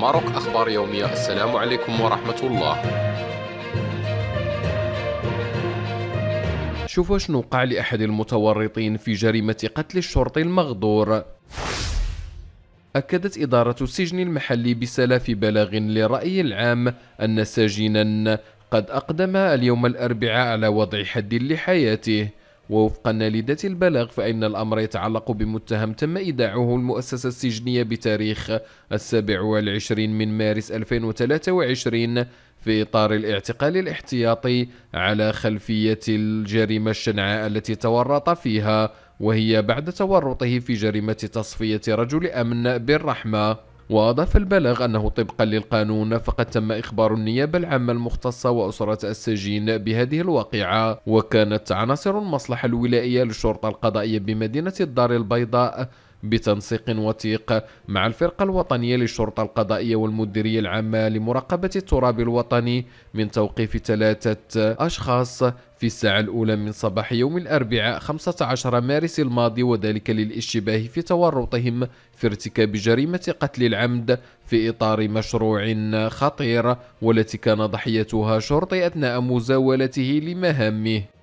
ماروك أخبار يومية السلام عليكم ورحمة الله شوفوا شنو وقع لأحد المتورطين في جريمة قتل الشرطي المغدور أكدت إدارة السجن المحلي بسلاف بلاغ للرأي العام أن ساجنا قد أقدم اليوم الأربعاء على وضع حد لحياته ووفقا لدة البلاغ فإن الأمر يتعلق بمتهم تم إيداعه المؤسسة السجنية بتاريخ السابع والعشرين من مارس 2023 في إطار الاعتقال الاحتياطي على خلفية الجريمة الشنعاء التي تورط فيها وهي بعد تورطه في جريمة تصفية رجل أمن بالرحمة وأضاف البلاغ أنه طبقا للقانون فقد تم إخبار النيابة العامة المختصة وأسرة السجين بهذه الواقعة وكانت عناصر المصلحة الولائية للشرطة القضائية بمدينة الدار البيضاء بتنسيق وثيق مع الفرقة الوطنية للشرطة القضائية والمديرية العامة لمراقبة التراب الوطني من توقيف ثلاثة أشخاص في الساعة الأولى من صباح يوم الأربعاء 15 مارس الماضي وذلك للاشتباه في تورطهم في ارتكاب جريمة قتل العمد في إطار مشروع خطير والتي كان ضحيتها شرطي أثناء مزاولته لمهامه